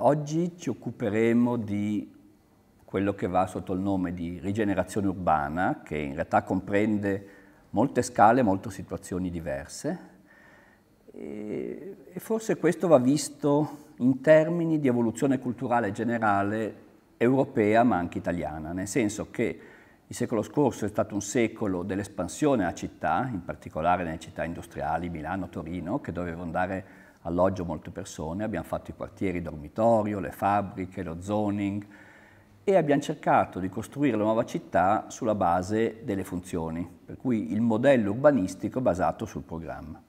Oggi ci occuperemo di quello che va sotto il nome di rigenerazione urbana, che in realtà comprende molte scale, molte situazioni diverse, e forse questo va visto in termini di evoluzione culturale generale europea ma anche italiana, nel senso che il secolo scorso è stato un secolo dell'espansione a città, in particolare nelle città industriali, Milano, Torino, che dovevano dare alloggio molte persone, abbiamo fatto i quartieri dormitorio, le fabbriche, lo zoning e abbiamo cercato di costruire la nuova città sulla base delle funzioni, per cui il modello urbanistico basato sul programma.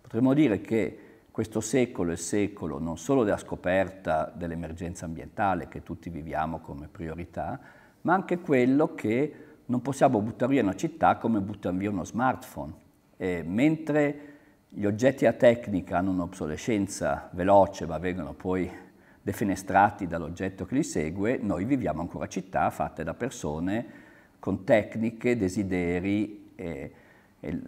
Potremmo dire che questo secolo è il secolo non solo della scoperta dell'emergenza ambientale che tutti viviamo come priorità, ma anche quello che non possiamo buttare via una città come buttare via uno smartphone. E mentre gli oggetti a tecnica hanno un'obsolescenza veloce, ma vengono poi defenestrati dall'oggetto che li segue. Noi viviamo ancora città fatte da persone con tecniche, desideri, e, e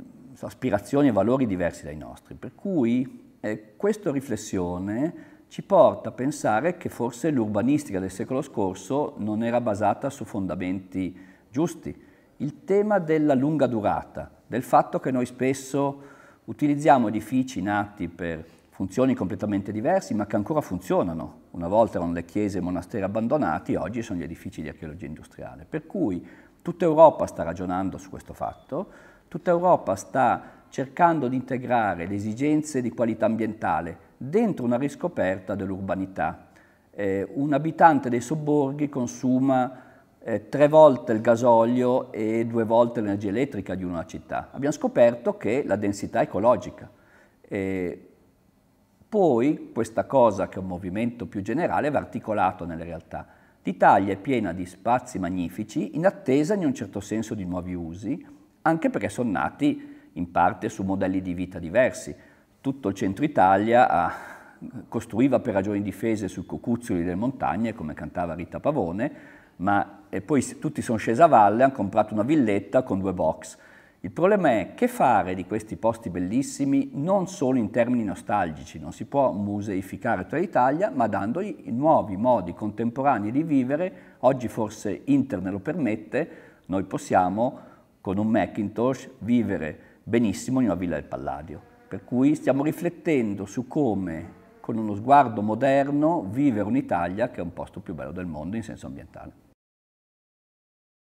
aspirazioni e valori diversi dai nostri. Per cui eh, questa riflessione ci porta a pensare che forse l'urbanistica del secolo scorso non era basata su fondamenti giusti. Il tema della lunga durata, del fatto che noi spesso Utilizziamo edifici nati per funzioni completamente diverse, ma che ancora funzionano. Una volta erano le chiese e i monasteri abbandonati, oggi sono gli edifici di archeologia industriale. Per cui tutta Europa sta ragionando su questo fatto, tutta Europa sta cercando di integrare le esigenze di qualità ambientale dentro una riscoperta dell'urbanità. Eh, un abitante dei sobborghi consuma eh, tre volte il gasolio e due volte l'energia elettrica di una città. Abbiamo scoperto che la densità è ecologica. E poi questa cosa, che è un movimento più generale, va articolato nelle realtà. L'Italia è piena di spazi magnifici in attesa in un certo senso di nuovi usi, anche perché sono nati in parte su modelli di vita diversi. Tutto il centro Italia ha, ah, costruiva per ragioni difese sui cocuzzoli delle montagne, come cantava Rita Pavone, ma e poi tutti sono scesi a valle, hanno comprato una villetta con due box. Il problema è che fare di questi posti bellissimi non solo in termini nostalgici, non si può museificare tutta l'Italia, ma dandogli nuovi modi contemporanei di vivere, oggi forse internet lo permette, noi possiamo con un Macintosh vivere benissimo in una villa del Palladio. Per cui stiamo riflettendo su come con uno sguardo moderno vivere un'Italia che è un posto più bello del mondo in senso ambientale.